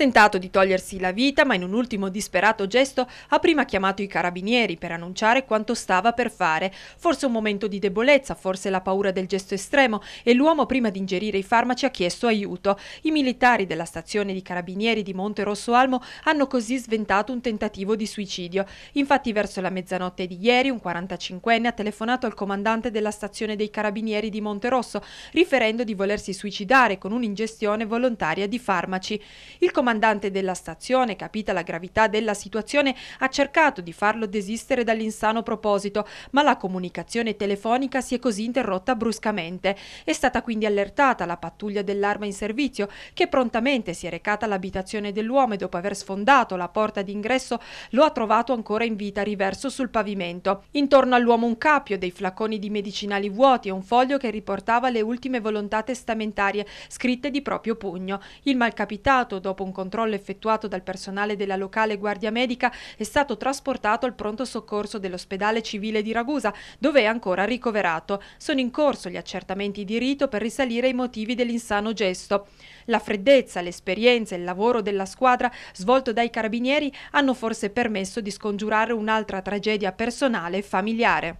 tentato di togliersi la vita, ma in un ultimo disperato gesto ha prima chiamato i carabinieri per annunciare quanto stava per fare. Forse un momento di debolezza, forse la paura del gesto estremo e l'uomo prima di ingerire i farmaci ha chiesto aiuto. I militari della stazione di carabinieri di Monte Rosso Almo hanno così sventato un tentativo di suicidio. Infatti verso la mezzanotte di ieri un 45enne ha telefonato al comandante della stazione dei carabinieri di Monte Rosso riferendo di volersi suicidare con un'ingestione volontaria di farmaci. Il comandante comandante della stazione, capita la gravità della situazione, ha cercato di farlo desistere dall'insano proposito, ma la comunicazione telefonica si è così interrotta bruscamente. È stata quindi allertata la pattuglia dell'arma in servizio, che prontamente si è recata all'abitazione dell'uomo e dopo aver sfondato la porta d'ingresso lo ha trovato ancora in vita riverso sul pavimento. Intorno all'uomo un capio, dei flaconi di medicinali vuoti e un foglio che riportava le ultime volontà testamentarie scritte di proprio pugno. Il malcapitato, dopo un controllo effettuato dal personale della locale guardia medica, è stato trasportato al pronto soccorso dell'ospedale civile di Ragusa, dove è ancora ricoverato. Sono in corso gli accertamenti di rito per risalire i motivi dell'insano gesto. La freddezza, l'esperienza e il lavoro della squadra svolto dai carabinieri hanno forse permesso di scongiurare un'altra tragedia personale e familiare.